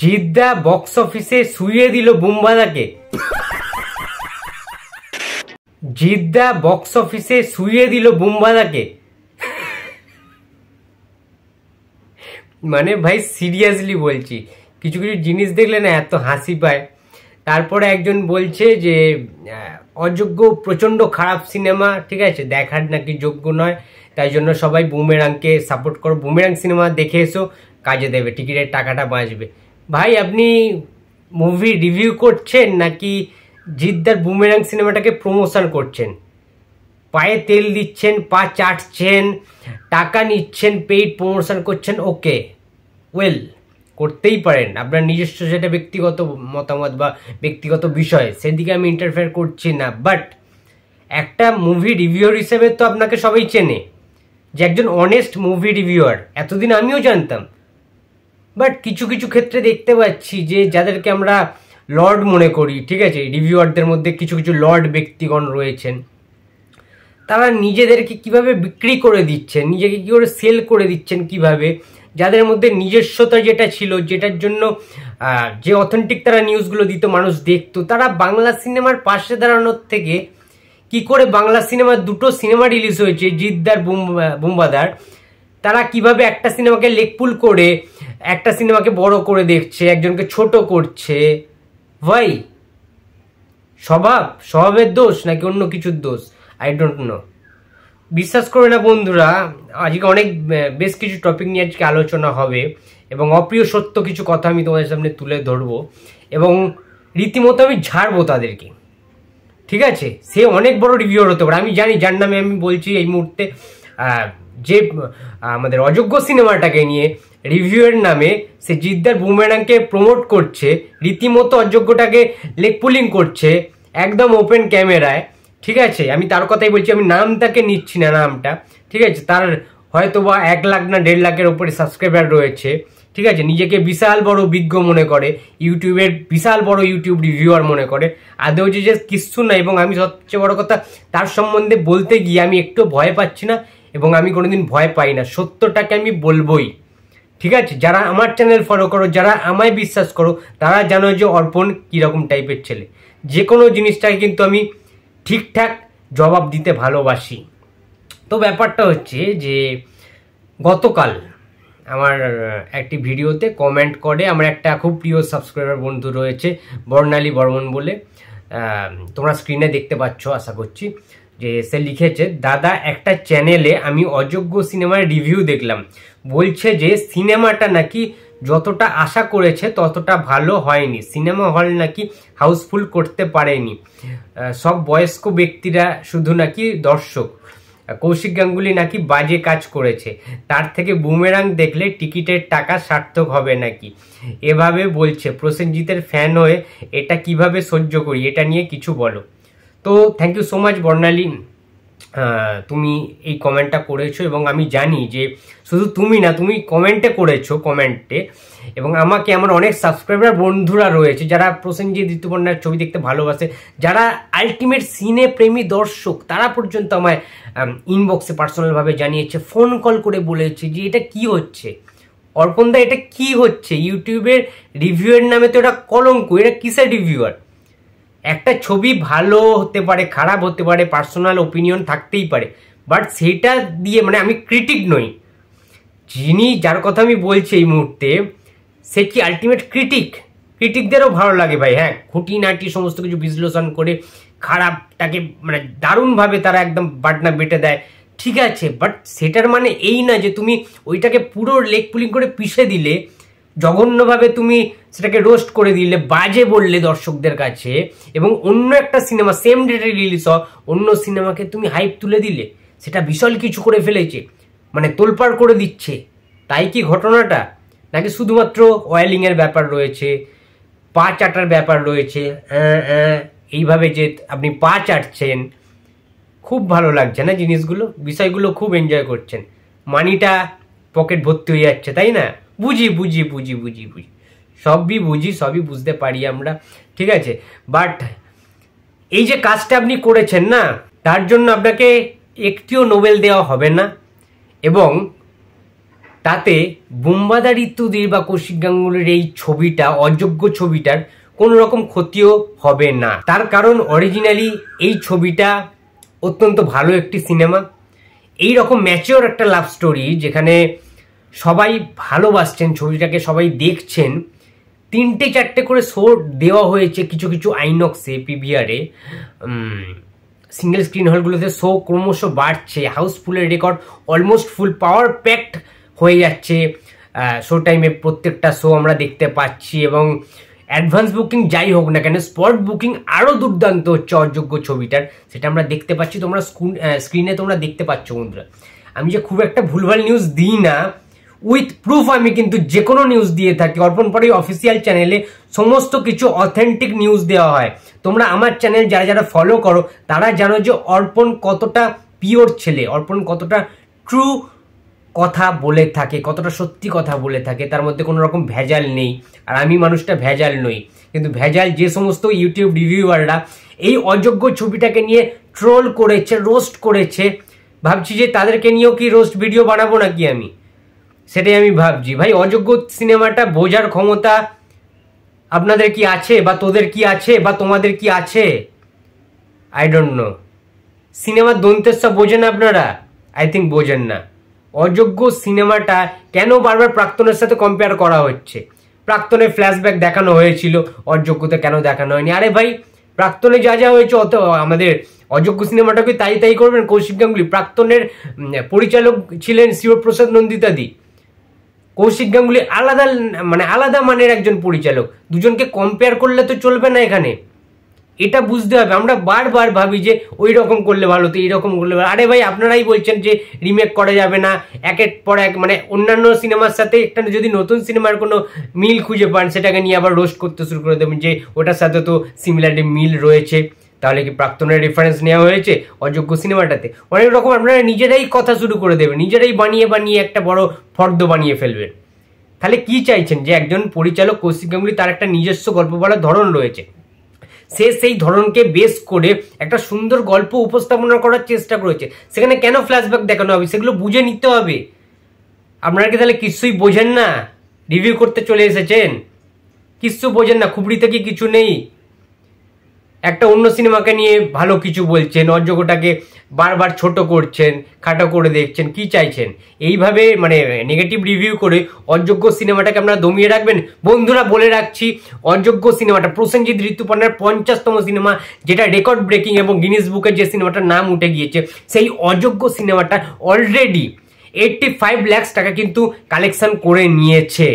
Jeddah box অফিসে শুয়ে দিল বুম্বাদাকে জিদ্দা বক্স অফিসে শুয়ে দিল বুম্বাদাকে মানে ভাই সিরিয়াসলি বলছি কিছু কিছু জিনিস দেখলে না এত হাসি পায় তারপরে একজন বলছে যে অযোগ্য প্রচণ্ড খারাপ সিনেমা ঠিক আছে দেখার নাকি যোগ্য নয় তাই জন্য সবাই বুমেরাংকে সাপোর্ট করো বুমেরাং সিনেমা দেখে এসো কাজে দেবে টিকিটের টাকাটা বাঁচবে ভাই আপনি মুভি রিভিউ করছেন নাকি জিদ্দার বুমেরাং সিনেমাটাকে প্রমোশন করছেন পায়ে তেল দিচ্ছেন পা চাটছেন টাকা নিচ্ছেন পেইড প্রমোশন করছেন ওকে ওয়েল করতেই পারেন আপনার নিজস্ব যেটা ব্যক্তিগত মতামত বা ব্যক্তিগত বিষয় সেদিকে আমি ইন্টারফেয়ার করছি না বাট একটা মুভি রিভিউর হিসেবে তো আপনাকে সবাই চেনে যে একজন অনেস্ট মুভি রিভিউয়ার এতদিন আমিও জানতাম বাট কিছু কিছু ক্ষেত্রে দেখতে পাচ্ছি যে যাদেরকে আমরা লর্ড মনে করি ঠিক আছে রিভিউয়ারদের মধ্যে কিছু কিছু লর্ড ব্যক্তিগণ রয়েছেন তারা নিজেদেরকে কিভাবে বিক্রি করে দিচ্ছেন নিজেকে কী করে সেল করে দিচ্ছেন কিভাবে যাদের মধ্যে নিজস্বতা যেটা ছিল যেটার জন্য যে অথেন্টিক তারা নিউজগুলো দিত মানুষ দেখতো তারা বাংলা সিনেমার পাশে দাঁড়ানোর থেকে কি করে বাংলা সিনেমার দুটো সিনেমা রিলিজ হয়েছে জিদ্দার বুম্বাদার তারা কিভাবে একটা সিনেমাকে লেকপুল করে একটা সিনেমাকে বড় করে দেখছে একজনকে ছোট করছে ভাই স্বভাব স্বভাবের দোষ নাকি অন্য কিছুর দোষ আই ডোন্ট নো বিশ্বাস করে না বন্ধুরা আজকে অনেক বেশ কিছু টপিক নিয়ে আজকে আলোচনা হবে এবং অপ্রিয় সত্য কিছু কথা আমি তোমাদের সামনে তুলে ধরবো এবং রীতিমতো আমি ঝাড়বো তাদেরকে ঠিক আছে সে অনেক বড় রিভিউর হতে পারে আমি জানি যার নামে আমি বলছি এই মুহূর্তে যে আমাদের অযোগ্য সিনেমাটাকে নিয়ে রিভিউয়ের নামে সে জিদ্দার বুমেরাংকে প্রমোট করছে রীতিমতো অযোগ্যটাকে লেগ পুলিং করছে একদম ওপেন ক্যামেরায় ঠিক আছে আমি তার কথাই বলছি আমি নাম তাকে নিচ্ছি না নামটা ঠিক আছে তার হয়তো বা এক লাখ না দেড় লাখের ওপরে সাবস্ক্রাইবার রয়েছে ঠিক আছে নিজেকে বিশাল বড় বিজ্ঞ মনে করে ইউটিউবের বিশাল বড় ইউটিউব রিভিউয়ার মনে করে আদৌ যে কিচ্ছু না এবং আমি সবচেয়ে বড় কথা তার সম্বন্ধে বলতে গিয়ে আমি একটু ভয় পাচ্ছি না এবং আমি কোনোদিন ভয় পাই না সত্যটাকে আমি বলবই ঠিক আছে যারা আমার চ্যানেল ফলো করো যারা আমায় বিশ্বাস করো তারা জানো যে অর্পণ কীরকম টাইপের ছেলে যে কোনো জিনিসটাকে কিন্তু আমি ঠিকঠাক জবাব দিতে ভালোবাসি তো ব্যাপারটা হচ্ছে যে গতকাল আমার একটি ভিডিওতে কমেন্ট করে আমার একটা খুব প্রিয় সাবস্ক্রাইবার বন্ধু রয়েছে বর্ণালী বর্মন বলে তোমরা স্ক্রিনে দেখতে পাচ্ছ আশা করছি যে সে লিখেছে দাদা একটা চ্যানেলে আমি অযোগ্য সিনেমার রিভিউ দেখলাম বলছে যে সিনেমাটা নাকি যতটা আশা করেছে ততটা ভালো হয়নি সিনেমা হল নাকি হাউসফুল করতে পারেনি সব বয়স্ক ব্যক্তিরা শুধু নাকি দর্শক কৌশিক গাঙ্গুলি নাকি বাজে কাজ করেছে তার থেকে বুমেরাং দেখলে টিকিটের টাকা সার্থক হবে নাকি এভাবে বলছে প্রসেনজিতের ফ্যান হয়ে এটা কিভাবে সহ্য করি এটা নিয়ে কিছু বলো তো thank you so much Barnali তুমি এই কমেন্টটা করেছো এবং আমি জানি যে শুধু তুমি না তুমি কমেন্টে করেছো কমেন্টে এবং আমাকে আমার অনেক সাবস্ক্রাইবার বন্ধুরা রয়েছে যারা প্রসেনজিৎ ঋতুপর্ণার ছবি দেখতে ভালোবাসে যারা আলটিমেট সিনে প্রেমী দর্শক তারা পর্যন্ত আমায় ইনবক্সে পার্সোনালভাবে জানিয়েছে ফোন কল করে বলেছে যে এটা কি হচ্ছে অর্পণদা এটা কি হচ্ছে ইউটিউবের রিভিউয়ের নামে তো এটা কলঙ্ক এটা কিসের রিভিউয়ার একটা ছবি ভালো হতে পারে খারাপ হতে পারে পার্সোনাল ওপিনিয়ন থাকতেই পারে বাট সেটা দিয়ে মানে আমি ক্রিটিক নই যিনি যার কথা আমি বলছি এই মুহূর্তে সে কি আলটিমেট ক্রিটিক ক্রিটিকদেরও ভালো লাগে ভাই হ্যাঁ খুঁটিনাটি সমস্ত কিছু বিশ্লেষণ করে খারাপটাকে মানে দারুণভাবে তারা একদম বাটনা বেটে দেয় ঠিক আছে বাট সেটার মানে এই না যে তুমি ওইটাকে পুরো লেগ পুলিং করে পিষে দিলে জঘন্যভাবে তুমি সেটাকে রোস্ট করে দিলে বাজে বললে দর্শকদের কাছে এবং অন্য একটা সিনেমা সেম ডেটে রিলিজ হওয়া অন্য সিনেমাকে তুমি হাইপ তুলে দিলে সেটা বিশাল কিছু করে ফেলেছে মানে তোলপাড় করে দিচ্ছে তাই কি ঘটনাটা নাকি শুধুমাত্র অয়েলিংয়ের ব্যাপার রয়েছে পা চাটার ব্যাপার রয়েছে হ্যাঁ, হ্যাঁ, এইভাবে যে আপনি পা চাটছেন খুব ভালো লাগছে না জিনিসগুলো বিষয়গুলো খুব এনজয় করছেন মানিটা পকেট ভর্তি হয়ে যাচ্ছে তাই না বুঝি বুঝি বুঝি বুঝি বুঝি সবই বুঝি সবই বুঝতে পারি আমরা ঠিক আছে বাট এই যে কাজটা আপনি করেছেন না তার জন্য আপনাকে একটিও নোবেল দেওয়া হবে না এবং তাতে বুম্বাদা ঋতুদের বা কৌশিক গাঙ্গুলির এই ছবিটা অযোগ্য ছবিটার কোনো রকম ক্ষতিও হবে না তার কারণ অরিজিনালি এই ছবিটা অত্যন্ত ভালো একটি সিনেমা এই রকম ম্যাচিওর একটা লাভ স্টোরি যেখানে সবাই ভালোবাসছেন ছবিটাকে সবাই দেখছেন তিনটে চারটে করে শো দেওয়া হয়েছে কিছু কিছু আইনক্সে পিভিআরে সিঙ্গেল স্ক্রিন হলগুলোতে শো ক্রমশ বাড়ছে হাউসফুলের record almost full power packed হয়ে যাচ্ছে শো টাইমে প্রত্যেকটা শো আমরা দেখতে পাচ্ছি এবং অ্যাডভান্স বুকিং যাই হোক না কেন স্পট বুকিং আরও দুর্দান্ত হচ্ছে অযোগ্য ছবিটার সেটা আমরা দেখতে পাচ্ছি তোমরা স্ক্রিনে তোমরা দেখতে পাচ্ছ বন্ধুরা আমি যে খুব একটা ভুলভাল নিউজ দিই না উইথ প্রুফ আমি কিন্তু যে কোনো নিউজ দিয়ে থাকি অর্পণ পরে অফিসিয়াল চ্যানেলে সমস্ত কিছু অথেন্টিক নিউজ দেওয়া হয় তোমরা আমার চ্যানেল যারা যারা ফলো করো তারা জানো যে অর্পণ কতটা পিওর ছেলে অর্পণ কতটা ট্রু কথা বলে থাকে কতটা সত্যি কথা বলে থাকে তার মধ্যে কোনো রকম ভেজাল নেই আর আমি মানুষটা ভেজাল নই কিন্তু ভেজাল যে সমস্ত ইউটিউব রিভিউয়াররা এই অযোগ্য ছবিটাকে নিয়ে ট্রোল করেছে রোস্ট করেছে ভাবছি যে তাদেরকে নিয়েও কি রোস্ট ভিডিও বানাবো নাকি আমি সেটাই আমি ভাবছি ভাই অযোগ্য সিনেমাটা বোঝার ক্ষমতা আপনাদের কি আছে বা তোদের কি আছে বা তোমাদের কি আছে আই ডোন্ট নো সিনেমার দন্তেসা বোঝেন আপনারা আই থিঙ্ক বোঝেন না অযোগ্য সিনেমাটা কেন বারবার প্রাক্তনের সাথে কম্পেয়ার করা হচ্ছে প্রাক্তনের ফ্ল্যাশব্যাক দেখানো হয়েছিল অযোগ্যতা কেন দেখানো হয়নি আরে ভাই প্রাক্তনে যা যা হয়েছে অত আমাদের অযোগ্য সিনেমাটাকে তাই তাই করবেন কৌশিক গাঙ্গুলি প্রাক্তনের পরিচালক ছিলেন শিবপ্রসাদ নন্দিতাদি কৌশিক গাঙ্গুলি আলাদা মানে আলাদা মানের একজন পরিচালক দুজনকে কম্পেয়ার করলে তো চলবে না এখানে এটা বুঝতে হবে আমরা বারবার ভাবি যে ওই রকম করলে ভালো তো এইরকম করলে ভালো আরে ভাই আপনারাই বলছেন যে রিমেক করা যাবে না একের পর এক মানে অন্যান্য সিনেমার সাথে একটা যদি নতুন সিনেমার কোনো মিল খুঁজে পান সেটাকে নিয়ে আবার রোস্ট করতে শুরু করে দেবেন যে ওটার সাথে তো সিমিলারিটি মিল রয়েছে তাহলে কি প্রাক্তনের রেফারেন্স নেওয়া হয়েছে অযোগ্য সিনেমাটাতে অনেক রকম আপনারা নিজেরাই কথা শুরু করে দেবেন নিজেরাই বানিয়ে বানিয়ে একটা বড় ফর্দ বানিয়ে ফেলবেন তাহলে কি চাইছেন যে একজন পরিচালক কৌশিক গাঙ্গুলি তার একটা নিজস্ব গল্প বলার ধরন রয়েছে সে সেই ধরনকে বেস করে একটা সুন্দর গল্প উপস্থাপনা করার চেষ্টা করেছে সেখানে কেন ফ্ল্যাশব্যাক দেখানো হবে সেগুলো বুঝে নিতে হবে আপনারা কি তাহলে কিছুই বোঝেন না রিভিউ করতে চলে এসেছেন কিচ্ছু বোঝেন না খুবড়ি থেকে কিছু নেই একটা অন্য সিনেমাকে নিয়ে ভালো কিছু বলছেন অযোগ্যটাকে বারবার ছোট করছেন খাটো করে দেখছেন কি চাইছেন এইভাবে মানে নেগেটিভ রিভিউ করে অযোগ্য সিনেমাটাকে আপনারা দমিয়ে রাখবেন বন্ধুরা বলে রাখছি অযোগ্য সিনেমাটা প্রসেনজিৎ ঋতুপর্ণার পঞ্চাশতম সিনেমা যেটা রেকর্ড ব্রেকিং এবং গিনিস বুকের যে সিনেমাটার নাম উঠে গিয়েছে সেই অযোগ্য সিনেমাটা অলরেডি এইটটি ফাইভ ল্যাক্স টাকা কিন্তু কালেকশন করে নিয়েছে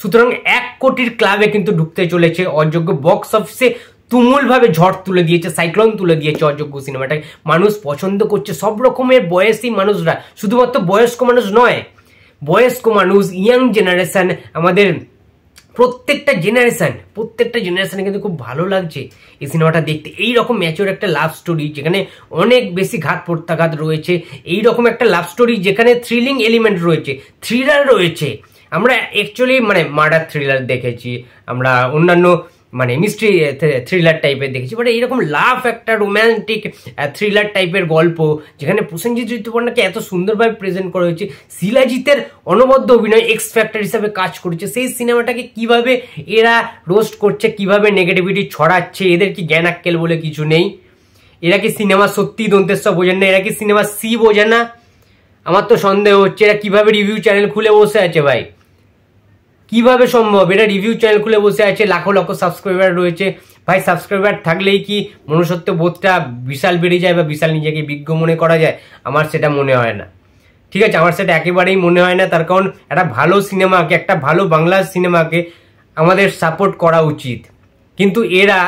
সুতরাং এক কোটির ক্লাবে কিন্তু ঢুকতে চলেছে অযোগ্য বক্স অফিসে তুমুলভাবে ঝড় তুলে দিয়েছে সাইক্লোন তুলে দিয়েছে অযোগ্য সিনেমাটাকে মানুষ পছন্দ করছে সব রকমের বয়সী মানুষরা শুধুমাত্র বয়স্ক মানুষ নয় বয়স্ক মানুষ ইয়াং জেনারেশান আমাদের প্রত্যেকটা জেনারেশান প্রত্যেকটা জেনারেশানে কিন্তু খুব ভালো লাগছে এই সিনেমাটা দেখতে এই রকম ম্যাচোর একটা লাভ স্টোরি যেখানে অনেক বেশি ঘাত প্রত্যাঘাত রয়েছে এই রকম একটা লাভ স্টোরি যেখানে থ্রিলিং এলিমেন্ট রয়েছে থ্রিলার রয়েছে আমরা অ্যাকচুয়ালি মানে মার্ডার থ্রিলার দেখেছি আমরা অন্যান্য মানে মিস্ট্রি থ্রিলার টাইপের দেখেছি বাট এইরকম লাভ একটা রোম্যান্টিক থ্রিলার টাইপের গল্প যেখানে প্রসেনজিৎ ঋতুপর্ণাকে এত সুন্দরভাবে প্রেজেন্ট করা হয়েছে শিলাজিতের অনবদ্য অভিনয় এক্স ফ্যাক্টর হিসাবে কাজ করছে সেই সিনেমাটাকে কিভাবে এরা রোস্ট করছে কিভাবে নেগেটিভিটি ছড়াচ্ছে এদের কি জ্ঞান আক্কেল বলে কিছু নেই এরা কি সিনেমা সত্যি দন্তেশ্বর বোঝেন না এরা কি সিনেমা সি বোঝে না আমার তো সন্দেহ হচ্ছে এরা কিভাবে রিভিউ চ্যানেল খুলে বসে আছে ভাই কিভাবে সম্ভব এটা রিভিউ চ্যানেল খুলে বসে আছে লাখো লক্ষ সাবস্ক্রাইবার রয়েছে ভাই সাবস্ক্রাইবার থাকলেই কি মনুষ্যত্ব বোধটা বিশাল বেড়ে যায় বা বিশাল নিজেকে বিজ্ঞ মনে করা যায় আমার সেটা মনে হয় না ঠিক আছে আমার সেটা একেবারেই মনে হয় না তার কারণ একটা ভালো সিনেমাকে একটা ভালো বাংলা সিনেমাকে আমাদের সাপোর্ট করা উচিত কিন্তু এরা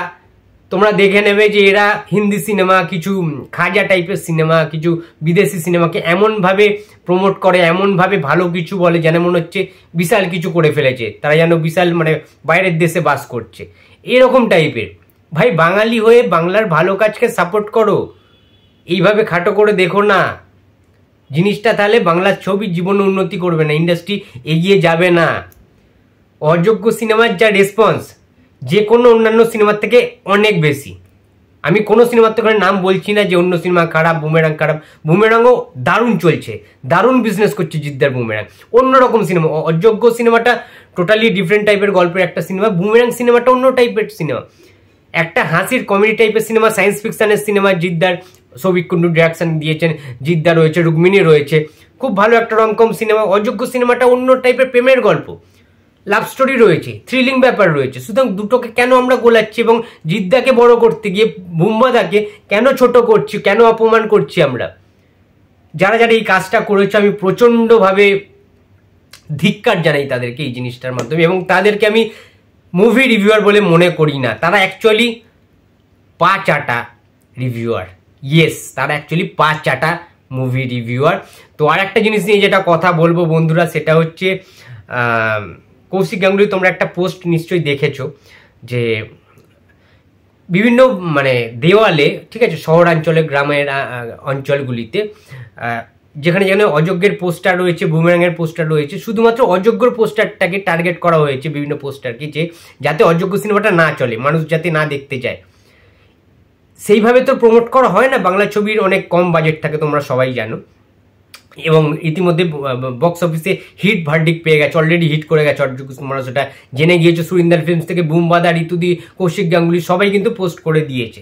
তোমরা দেখে নেবে যে এরা হিন্দি সিনেমা কিছু খাজা টাইপের সিনেমা কিছু বিদেশি সিনেমাকে এমনভাবে প্রমোট করে এমনভাবে ভালো কিছু বলে যেন মনে হচ্ছে বিশাল কিছু করে ফেলেছে তারা যেন বিশাল মানে বাইরের দেশে বাস করছে এরকম টাইপের ভাই বাঙালি হয়ে বাংলার ভালো কাজকে সাপোর্ট করো এইভাবে খাটো করে দেখো না জিনিসটা তাহলে বাংলার ছবি জীবনে উন্নতি করবে না ইন্ডাস্ট্রি এগিয়ে যাবে না অযোগ্য সিনেমার যা রেসপন্স যে কোনো অন্যান্য সিনেমার থেকে অনেক বেশি আমি কোনো সিনেমার থেকে নাম বলছি না যে অন্য সিনেমা খারাপ বুমেরাং খারাপ বুমেরাংও দারুণ চলছে দারুণ বিজনেস করছে জিদ্দার বুমেরাং অন্যরকম সিনেমা অযোগ্য সিনেমাটা টোটালি ডিফারেন্ট টাইপের গল্পের একটা সিনেমা বুমেরাং সিনেমাটা অন্য টাইপের সিনেমা একটা হাসির কমেডি টাইপের সিনেমা সায়েন্স ফিকশানের সিনেমা জিদ্দার সৌভিক কুন্ডু ডিরেকশন দিয়েছেন জিদ্দা রয়েছে রুক্মিণী রয়েছে খুব ভালো একটা রমকম সিনেমা অযোগ্য সিনেমাটা অন্য টাইপের প্রেমের গল্প লাভ স্টোরি রয়েছে থ্রিলিং ব্যাপার রয়েছে সুতরাং দুটোকে কেন আমরা গোলাচ্ছি এবং জিদ্দাকে বড় করতে গিয়ে বুম্বাদাকে কেন ছোট করছি কেন অপমান করছি আমরা যারা যারা এই কাজটা করেছে আমি প্রচণ্ডভাবে ধিক্কার জানাই তাদেরকে এই জিনিসটার মাধ্যমে এবং তাদেরকে আমি মুভি রিভিউয়ার বলে মনে করি না তারা অ্যাকচুয়ালি পা চাটা রিভিউয়ার ইয়েস তারা অ্যাকচুয়ালি পা চাটা মুভি রিভিউয়ার তো আর একটা জিনিস নিয়ে যেটা কথা বলবো বন্ধুরা সেটা হচ্ছে কৌশিক গাঙ্গুলি তোমরা একটা পোস্ট নিশ্চয়ই দেখেছো যে বিভিন্ন মানে দেওয়ালে ঠিক আছে শহরাঞ্চলে গ্রামের অঞ্চলগুলিতে যেখানে যেখানে অযোগ্যের পোস্টার রয়েছে বুমেরাঙের পোস্টার রয়েছে শুধুমাত্র অযোগ্যর পোস্টারটাকে টার্গেট করা হয়েছে বিভিন্ন পোস্টারকে যে যাতে অযোগ্য সিনেমাটা না চলে মানুষ যাতে না দেখতে যায় সেইভাবে তো প্রমোট করা হয় না বাংলা ছবির অনেক কম বাজেট থাকে তোমরা সবাই জানো এবং ইতিমধ্যে বক্স অফিসে হিট ভার্ডিক পেয়ে গেছে অলরেডি হিট করে গেছে অর্জুন কুমার সেটা জেনে গিয়েছে সুরিন্দার ফিল্মস থেকে বুমবাদা ঋতুদি কৌশিক গাঙ্গুলি সবাই কিন্তু পোস্ট করে দিয়েছে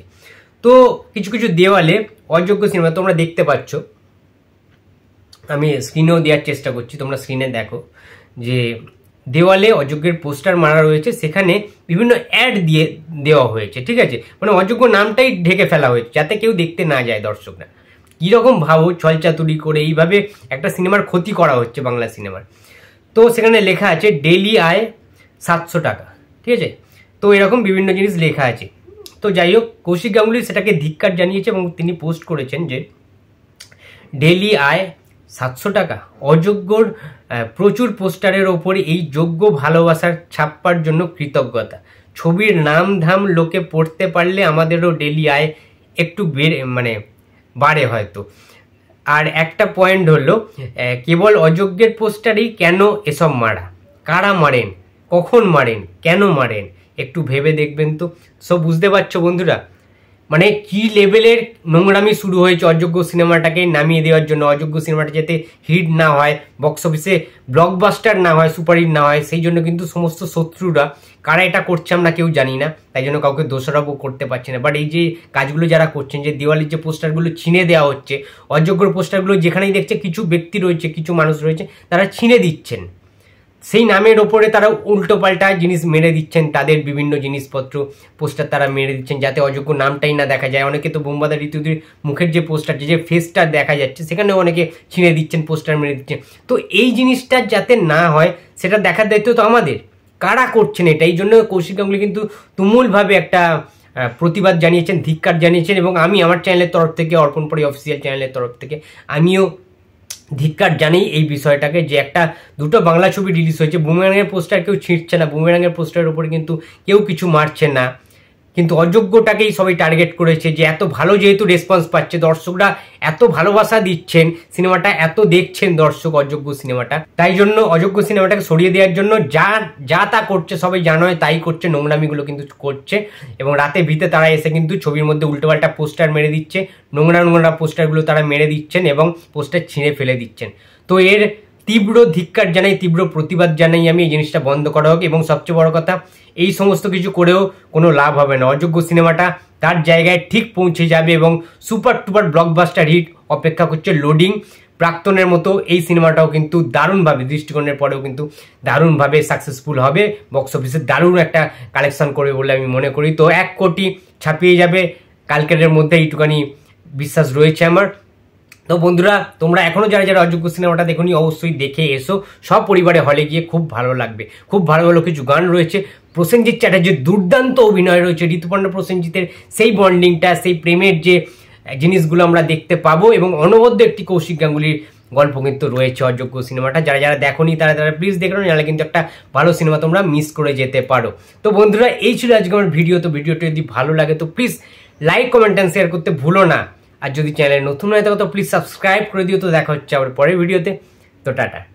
তো কিছু কিছু দেওয়ালে অযোগ্য সিনেমা তোমরা দেখতে পাচ্ছ আমি স্ক্রিনেও দেওয়ার চেষ্টা করছি তোমরা স্ক্রিনে দেখো যে দেওয়ালে অযোগ্যের পোস্টার মারা রয়েছে সেখানে বিভিন্ন অ্যাড দিয়ে দেওয়া হয়েছে ঠিক আছে মানে অযোগ্য নামটাই ঢেকে ফেলা হয়েছে যাতে কেউ দেখতে না যায় দর্শকরা কীরকম ভাবো চলচাতুরি করে এইভাবে একটা সিনেমার ক্ষতি করা হচ্ছে বাংলা সিনেমার তো সেখানে লেখা আছে ডেলি আয় সাতশো টাকা ঠিক আছে তো এরকম বিভিন্ন জিনিস লেখা আছে তো যাই হোক কৌশিক গাঙ্গুলি সেটাকে ধিক্কার জানিয়েছে এবং তিনি পোস্ট করেছেন যে ডেলি আয় সাতশো টাকা অযোগ্যর প্রচুর পোস্টারের ওপর এই যোগ্য ভালোবাসার ছাপ্পার জন্য কৃতজ্ঞতা ছবির নাম ধাম লোকে পড়তে পারলে আমাদেরও ডেলি আয় একটু বেড়ে মানে বাড়ে হয়তো আর একটা পয়েন্ট হলো কেবল অযোগ্যের পোস্টারই কেন এসব মারা কারা মারেন কখন মারেন কেন মারেন একটু ভেবে দেখবেন তো সব বুঝতে পারছো বন্ধুরা মানে কি লেভেলের নোংরামি শুরু হয়েছে অযোগ্য সিনেমাটাকে নামিয়ে দেওয়ার জন্য অযোগ্য সিনেমাটা যাতে হিট না হয় বক্স অফিসে ব্লকবাস্টার না হয় সুপারহিট না হয় সেই জন্য কিন্তু সমস্ত শত্রুরা কারা এটা করছে আমরা কেউ জানি না তাই জন্য কাউকে দোষারোপও করতে পারছি না বাট এই যে কাজগুলো যারা করছেন যে দিওয়ালির যে পোস্টারগুলো ছিনে দেওয়া হচ্ছে অযোগ্য পোস্টারগুলো যেখানেই দেখছে কিছু ব্যক্তি রয়েছে কিছু মানুষ রয়েছে তারা ছিনে দিচ্ছেন সেই নামের ওপরে তারা উল্টোপাল্টা জিনিস মেরে দিচ্ছেন তাদের বিভিন্ন জিনিসপত্র পোস্টার তারা মেরে দিচ্ছেন যাতে অযোগ্য নামটাই না দেখা যায় অনেকে তো বোমবাদা ঋতুদের মুখের যে পোস্টার যে ফেসটা দেখা যাচ্ছে সেখানে অনেকে ছিঁড়ে দিচ্ছেন পোস্টার মেরে দিচ্ছেন তো এই জিনিসটা যাতে না হয় সেটা দেখার দায়িত্ব তো আমাদের কারা করছেন এটা এই জন্য কৌশিক গাঙ্গুলি কিন্তু তুমুলভাবে একটা প্রতিবাদ জানিয়েছেন ধিক্কার জানিয়েছেন এবং আমি আমার চ্যানেলের তরফ থেকে অর্পণ পরি অফিসিয়াল চ্যানেলের তরফ থেকে আমিও ধিক্কার জানি এই বিষয়টাকে যে একটা দুটো বাংলা ছবি রিলিজ হয়েছে বুমেরাঙের পোস্টার কেউ ছিঁড়ছে না বুমেরাঙের পোস্টারের উপরে কিন্তু কেউ কিছু মারছে না কিন্তু অযোগ্যটাকেই সবাই টার্গেট করেছে যে এত ভালো যেহেতু রেসপন্স পাচ্ছে দর্শকরা এত ভালোবাসা দিচ্ছেন সিনেমাটা এত দেখছেন দর্শক অযোগ্য সিনেমাটা তাই জন্য অযোগ্য সিনেমাটাকে সরিয়ে দেওয়ার জন্য যা যা তা করছে সবাই জানোয় তাই করছে নোংরামিগুলো কিন্তু করছে এবং রাতে ভিতে তারা এসে কিন্তু ছবির মধ্যে উল্টোপাল্টা পোস্টার মেরে দিচ্ছে নোংরা নোংরা পোস্টারগুলো তারা মেরে দিচ্ছেন এবং পোস্টার ছিঁড়ে ফেলে দিচ্ছেন তো এর তীব্র ধিক্কার জানাই তীব্র প্রতিবাদ জানাই আমি এই জিনিসটা বন্ধ করা হোক এবং সবচেয়ে বড় কথা এই সমস্ত কিছু করেও কোনো লাভ হবে না অযোগ্য সিনেমাটা তার জায়গায় ঠিক পৌঁছে যাবে এবং সুপার টুপার ব্লকবাস্টার হিট অপেক্ষা করছে লোডিং প্রাক্তনের মতো এই সিনেমাটাও কিন্তু দারুণভাবে দৃষ্টিকোণের পরেও কিন্তু দারুণভাবে সাকসেসফুল হবে বক্স অফিসে দারুণ একটা কালেকশন করবে বলে আমি মনে করি তো এক কোটি ছাপিয়ে যাবে কালকের মধ্যে এইটুখানি বিশ্বাস রয়েছে আমার তো বন্ধুরা তোমরা এখনও যারা যারা অযোগ্য সিনেমাটা দেখুনি অবশ্যই দেখে এসো সব পরিবারে হলে গিয়ে খুব ভালো লাগবে খুব ভালো ভালো কিছু গান রয়েছে প্রসেনজিৎ চ্যাটার্জির দুর্দান্ত অভিনয় রয়েছে ঋতুপর্ণ প্রসেনজিতের সেই বন্ডিংটা সেই প্রেমের যে জিনিসগুলো আমরা দেখতে পাবো এবং অনবদ্য একটি কৌশিক গাঙ্গুলির গল্প কিন্তু রয়েছে অযোগ্য সিনেমাটা যারা যারা দেখোনি তারা তারা প্লিজ দেখো না কিন্তু একটা ভালো সিনেমা তোমরা মিস করে যেতে পারো তো বন্ধুরা এই ছিল আজকে আমার ভিডিও তো ভিডিওটা যদি ভালো লাগে তো please like comment and share করতে ভুলো না আর যদি চ্যানেলে নতুন হয় থাকো তো প্লিজ সাবস্ক্রাইব করে দিও তো দেখা হচ্ছে আবার পরের ভিডিওতে তো টাটা